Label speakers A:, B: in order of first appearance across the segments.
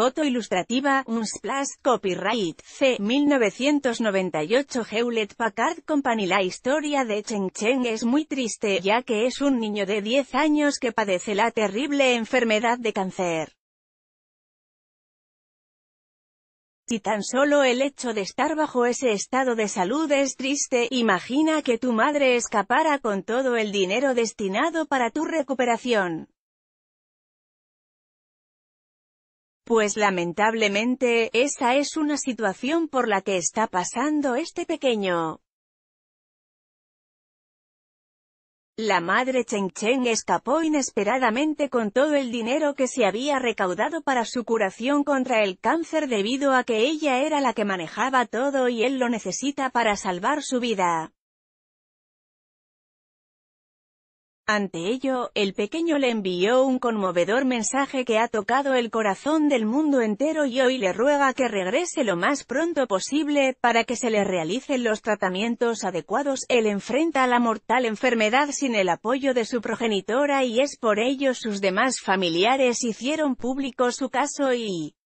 A: Foto ilustrativa, Unsplash, copyright, C. 1998 Hewlett Packard Company La historia de Cheng Cheng es muy triste, ya que es un niño de 10 años que padece la terrible enfermedad de cáncer. Si tan solo el hecho de estar bajo ese estado de salud es triste, imagina que tu madre escapara con todo el dinero destinado para tu recuperación. Pues lamentablemente, esta es una situación por la que está pasando este pequeño. La madre Cheng Cheng escapó inesperadamente con todo el dinero que se había recaudado para su curación contra el cáncer debido a que ella era la que manejaba todo y él lo necesita para salvar su vida. Ante ello, el pequeño le envió un conmovedor mensaje que ha tocado el corazón del mundo entero y hoy le ruega que regrese lo más pronto posible, para que se le realicen los tratamientos adecuados. Él enfrenta la mortal enfermedad sin el apoyo de su progenitora y es por ello sus demás familiares hicieron público su caso y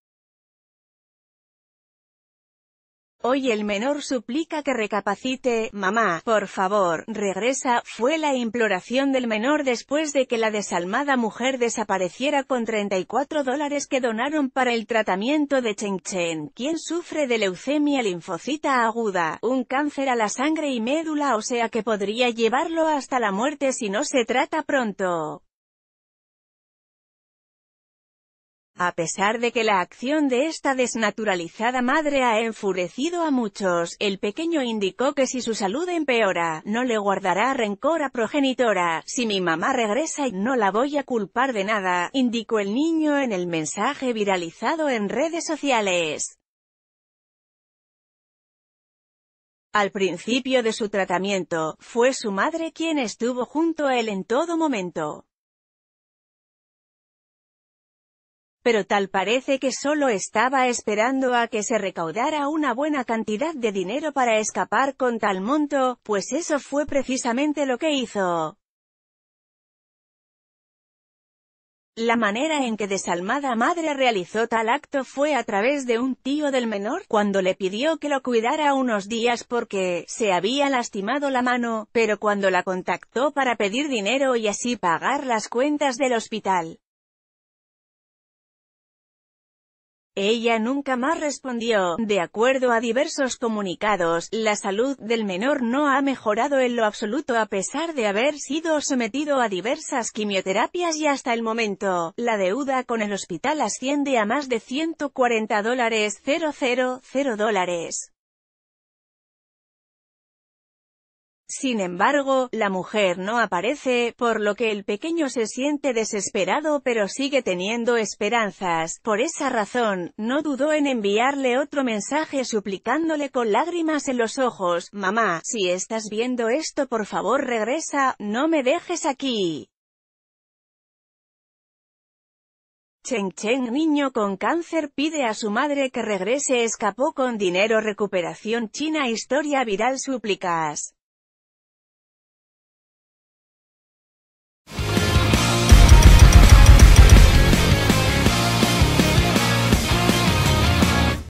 A: Hoy el menor suplica que recapacite, mamá, por favor, regresa, fue la imploración del menor después de que la desalmada mujer desapareciera con 34 dólares que donaron para el tratamiento de Cheng Chen, quien sufre de leucemia linfocita aguda, un cáncer a la sangre y médula o sea que podría llevarlo hasta la muerte si no se trata pronto. A pesar de que la acción de esta desnaturalizada madre ha enfurecido a muchos, el pequeño indicó que si su salud empeora, no le guardará rencor a progenitora, si mi mamá regresa y no la voy a culpar de nada, indicó el niño en el mensaje viralizado en redes sociales. Al principio de su tratamiento, fue su madre quien estuvo junto a él en todo momento. pero tal parece que solo estaba esperando a que se recaudara una buena cantidad de dinero para escapar con tal monto, pues eso fue precisamente lo que hizo. La manera en que desalmada madre realizó tal acto fue a través de un tío del menor, cuando le pidió que lo cuidara unos días porque, se había lastimado la mano, pero cuando la contactó para pedir dinero y así pagar las cuentas del hospital, Ella nunca más respondió. De acuerdo a diversos comunicados, la salud del menor no ha mejorado en lo absoluto a pesar de haber sido sometido a diversas quimioterapias y hasta el momento, la deuda con el hospital asciende a más de 140 dólares 000 dólares. Sin embargo, la mujer no aparece, por lo que el pequeño se siente desesperado pero sigue teniendo esperanzas. Por esa razón, no dudó en enviarle otro mensaje suplicándole con lágrimas en los ojos, «Mamá, si estás viendo esto por favor regresa, no me dejes aquí». Cheng Cheng niño con cáncer pide a su madre que regrese escapó con dinero recuperación china historia viral súplicas